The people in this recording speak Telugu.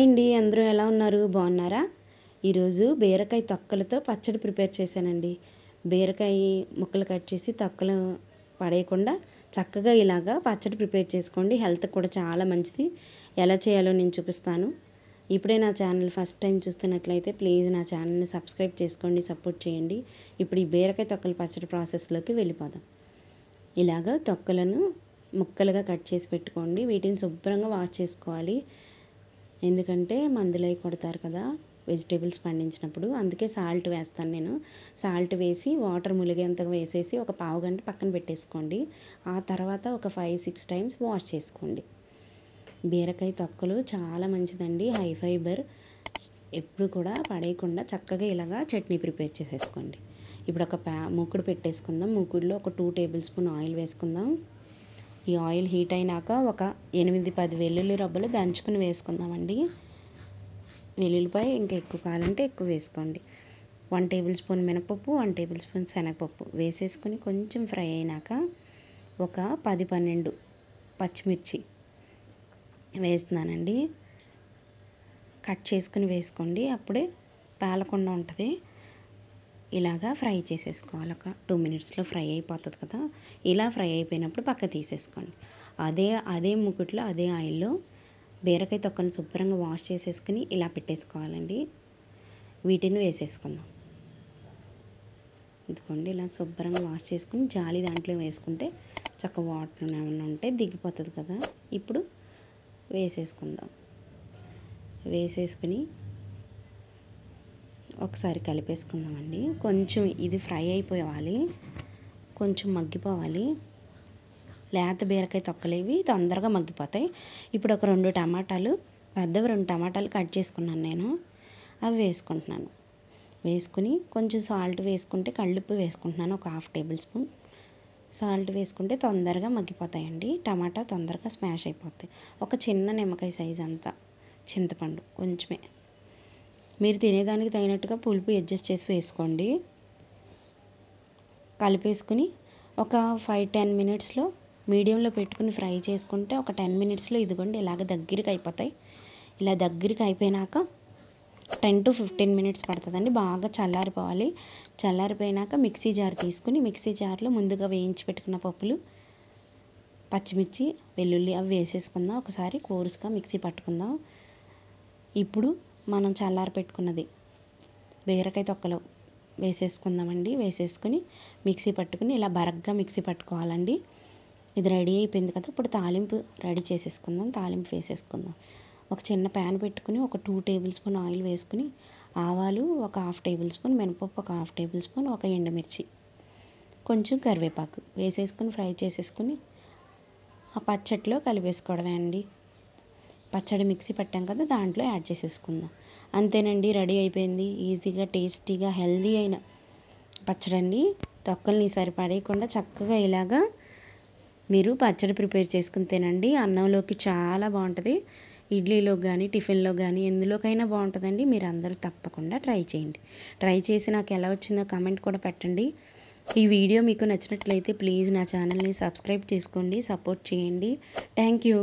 హాయ్ అండి అందరూ ఎలా ఉన్నారు బాగున్నారా ఈరోజు బీరకాయ తొక్కలతో పచ్చడి ప్రిపేర్ చేశానండి బీరకాయ ముక్కలు కట్ చేసి తొక్కలు పడేయకుండా చక్కగా ఇలాగా పచ్చడి ప్రిపేర్ చేసుకోండి హెల్త్ కూడా చాలా మంచిది ఎలా చేయాలో నేను చూపిస్తాను ఇప్పుడే నా ఛానల్ ఫస్ట్ టైం చూస్తున్నట్లయితే ప్లీజ్ నా ఛానల్ని సబ్స్క్రైబ్ చేసుకోండి సపోర్ట్ చేయండి ఇప్పుడు ఈ బీరకాయ తొక్కల పచ్చడి ప్రాసెస్లోకి వెళ్ళిపోదాం ఇలాగ తొక్కలను ముక్కలుగా కట్ చేసి పెట్టుకోండి వీటిని శుభ్రంగా వాష్ చేసుకోవాలి ఎందుకంటే మందులు అవి కొడతారు కదా వెజిటేబుల్స్ పండించినప్పుడు అందుకే సాల్ట్ వేస్తాను నేను సాల్ట్ వేసి వాటర్ ములిగేంత వేసేసి ఒక పావు గంట పక్కన పెట్టేసుకోండి ఆ తర్వాత ఒక ఫైవ్ సిక్స్ టైమ్స్ వాష్ చేసుకోండి బీరకాయ తొక్కలు చాలా మంచిదండి హై ఫైబర్ ఎప్పుడు కూడా పడేయకుండా చక్కగా ఇలాగా చట్నీ ప్రిపేర్ చేసేసుకోండి ఇప్పుడు ఒక ప్యా మూకుడు పెట్టేసుకుందాం మూకుడులో ఒక టూ టేబుల్ స్పూన్ ఆయిల్ వేసుకుందాం ఈ ఆయిల్ హీట్ అయినాక ఒక ఎనిమిది పది వెల్లుల్లి రబ్బలు దంచుకుని వేసుకుందామండి వెల్లుల్లిపాయ ఇంకా ఎక్కువ కావాలంటే ఎక్కువ వేసుకోండి వన్ టేబుల్ స్పూన్ మినపప్పు వన్ టేబుల్ స్పూన్ శనగపప్పు వేసేసుకుని కొంచెం ఫ్రై అయినాక ఒక పది పన్నెండు పచ్చిమిర్చి వేస్తున్నానండి కట్ చేసుకుని వేసుకోండి అప్పుడే పేలకుండా ఉంటుంది ఇలాగా ఫ్రై చేసేసుకోవాలి ఒక టూ మినిట్స్లో ఫ్రై అయిపోతుంది కదా ఇలా ఫ్రై అయిపోయినప్పుడు పక్క తీసేసుకోండి అదే అదే ముకుట్లో అదే ఆయిల్లో బీరకాయ తొక్కను శుభ్రంగా వాష్ చేసేసుకుని ఇలా పెట్టేసుకోవాలండి వీటిని వేసేసుకుందాం ఎందుకోండి ఇలా శుభ్రంగా వాష్ చేసుకుని జాలి దాంట్లో వేసుకుంటే చక్క వాటర్ ఏమైనా ఉంటే దిగిపోతుంది కదా ఇప్పుడు వేసేసుకుందాం వేసేసుకుని ఒకసారి కలిపేసుకుందామండి కొంచెం ఇది ఫ్రై అయిపోవాలి కొంచెం మగ్గిపోవాలి లేత బీరకాయ తొక్కలేవి తొందరగా మగ్గిపోతాయి ఇప్పుడు ఒక రెండు టమాటాలు పెద్దవి రెండు టమాటాలు కట్ చేసుకున్నాను నేను అవి వేసుకుంటున్నాను వేసుకుని కొంచెం సాల్ట్ వేసుకుంటే కళ్ళుప్పు వేసుకుంటున్నాను ఒక హాఫ్ టేబుల్ స్పూన్ సాల్ట్ వేసుకుంటే తొందరగా మగ్గిపోతాయండి టమాటా తొందరగా స్మాష్ అయిపోతాయి ఒక చిన్న నిమ్మకాయ సైజ్ అంతా చింతపండు కొంచెమే మీరు తినేదానికి తగినట్టుగా పులుపు అడ్జస్ట్ చేసి వేసుకోండి కలిపేసుకుని ఒక ఫైవ్ టెన్ మినిట్స్లో మీడియంలో పెట్టుకుని ఫ్రై చేసుకుంటే ఒక టెన్ మినిట్స్లో ఇదిగోండి ఇలాగ దగ్గరికి అయిపోతాయి ఇలా దగ్గరికి అయిపోయినాక టెన్ టు ఫిఫ్టీన్ మినిట్స్ పడుతుందండి బాగా చల్లారిపోవాలి చల్లారిపోయినాక మిక్సీ జార్ తీసుకుని మిక్సీ జార్లో ముందుగా వేయించి పెట్టుకున్న పప్పులు పచ్చిమిర్చి వెల్లుల్లి అవి వేసేసుకుందాం ఒకసారి కోర్సుగా మిక్సీ పట్టుకుందాం ఇప్పుడు మనం చల్లారి పెట్టుకున్నది బీరకాయ తొక్కలు వేసేసుకుందామండి వేసేసుకుని మిక్సీ పట్టుకుని ఇలా బరగ్గా మిక్సీ పట్టుకోవాలండి ఇది రెడీ అయిపోయింది కదా ఇప్పుడు తాలింపు రెడీ చేసేసుకుందాం తాలింపు వేసేసుకుందాం ఒక చిన్న ప్యాన్ పెట్టుకుని ఒక టూ టేబుల్ స్పూన్ ఆయిల్ వేసుకుని ఆవాలు ఒక హాఫ్ టేబుల్ స్పూన్ మినపప్పు ఒక హాఫ్ టేబుల్ స్పూన్ ఒక ఎండుమిర్చి కొంచెం కరివేపాకు వేసేసుకుని ఫ్రై చేసేసుకుని ఆ పచ్చట్లో కలిపేసుకోవడమే అండి పచ్చడి మిక్సీ పట్టాం కదా దాంట్లో యాడ్ చేసేసుకుందాం అంతేనండి రెడీ అయిపోయింది ఈజీగా టేస్టీగా హెల్దీ అయిన పచ్చడి అండి తొక్కల్ని ఈసారి పడేయకుండా చక్కగా ఇలాగా మీరు పచ్చడి ప్రిపేర్ చేసుకుని తినండి అన్నంలోకి చాలా బాగుంటుంది ఇడ్లీలో కానీ టిఫిన్లో కానీ ఎందులోకైనా బాగుంటుందండి మీరు అందరూ తప్పకుండా ట్రై చేయండి ట్రై చేసి నాకు ఎలా వచ్చిందో కమెంట్ కూడా పెట్టండి ఈ వీడియో మీకు నచ్చినట్లయితే ప్లీజ్ నా ఛానల్ని సబ్స్క్రైబ్ చేసుకోండి సపోర్ట్ చేయండి థ్యాంక్ యూ